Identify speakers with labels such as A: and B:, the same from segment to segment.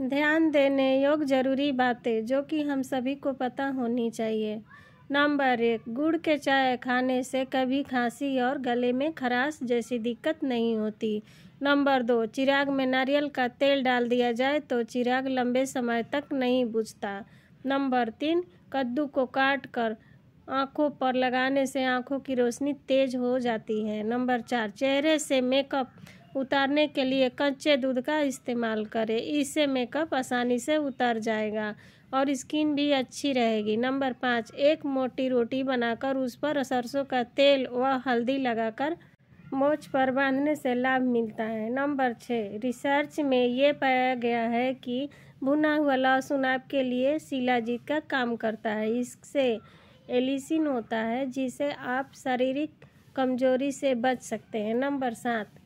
A: ध्यान देने योग जरूरी बातें जो कि हम सभी को पता होनी चाहिए नंबर एक गुड़ के चाय खाने से कभी खांसी और गले में खराश जैसी दिक्कत नहीं होती नंबर दो चिराग में नारियल का तेल डाल दिया जाए तो चिराग लंबे समय तक नहीं बुझता नंबर तीन कद्दू को काट कर आँखों पर लगाने से आँखों की रोशनी तेज हो जाती है नंबर चार चेहरे से मेकअप उतारने के लिए कच्चे दूध का इस्तेमाल करें इससे मेकअप आसानी से उतर जाएगा और स्किन भी अच्छी रहेगी नंबर पाँच एक मोटी रोटी बनाकर उस पर सरसों का तेल व हल्दी लगाकर मोच पर बांधने से लाभ मिलता है नंबर छः रिसर्च में ये पाया गया है कि भुना हुआ लहसुन आपके लिए शिलाजीत का काम करता है इससे एलिसिन होता है जिसे आप शारीरिक कमजोरी से बच सकते हैं नंबर सात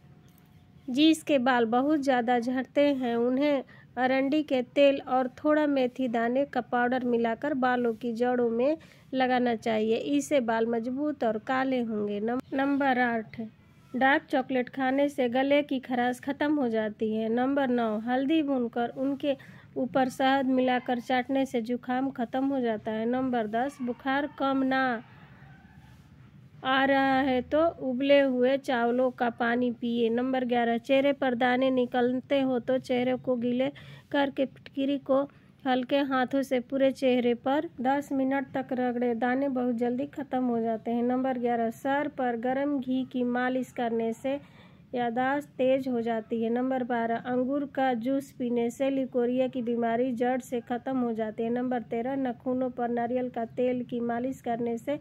A: जिसके बाल बहुत ज़्यादा झड़ते हैं उन्हें अरंडी के तेल और थोड़ा मेथी दाने का पाउडर मिलाकर बालों की जड़ों में लगाना चाहिए इससे बाल मजबूत और काले होंगे नंबर आठ डार्क चॉकलेट खाने से गले की खराश खत्म हो जाती है नंबर नौ हल्दी भूनकर उनके ऊपर शहद मिलाकर चाटने से जुकाम खत्म हो जाता है नंबर दस बुखार कम ना आ रहा है तो उबले हुए चावलों का पानी पिए नंबर ग्यारह चेहरे पर दाने निकलते हो तो चेहरे को गीले करके फिटकरी को हल्के हाथों से पूरे चेहरे पर दस मिनट तक रगड़े दाने बहुत जल्दी ख़त्म हो जाते हैं नंबर ग्यारह सर पर गर्म घी की मालिश करने से यादाश्त तेज हो जाती है नंबर बारह अंगूर का जूस पीने से लिकोरिया की बीमारी जड़ से ख़त्म हो जाती है नंबर तेरह नखूनों पर नारियल का तेल की मालिश करने से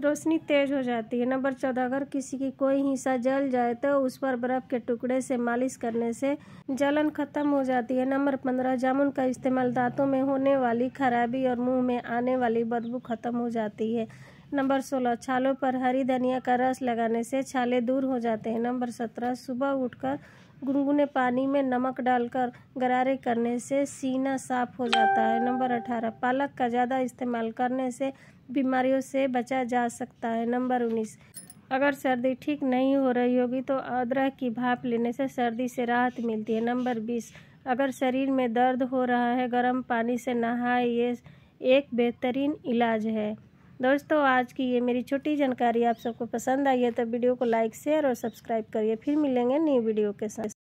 A: रोशनी तेज हो जाती है नंबर चौदह अगर किसी की कोई हिस्सा जल जाए तो उस पर बर्फ़ के टुकड़े से मालिश करने से जलन खत्म हो जाती है नंबर पंद्रह जामुन का इस्तेमाल दांतों में होने वाली खराबी और मुंह में आने वाली बदबू खत्म हो जाती है नंबर सोलह छालों पर हरी धनिया का रस लगाने से छाले दूर हो जाते हैं नंबर सत्रह सुबह उठकर गुनगुने पानी में नमक डालकर गरारे करने से सीना साफ हो जाता है नंबर अठारह पालक का ज़्यादा इस्तेमाल करने से बीमारियों से बचा जा सकता है नंबर उन्नीस अगर सर्दी ठीक नहीं हो रही होगी तो अदरक की भाप लेने से सर्दी से राहत मिलती है नंबर बीस अगर शरीर में दर्द हो रहा है गर्म पानी से नहाए ये एक बेहतरीन इलाज है दोस्तों आज की ये मेरी छोटी जानकारी आप सबको पसंद आई है तो वीडियो को लाइक शेयर और सब्सक्राइब करिए फिर मिलेंगे नई वीडियो के साथ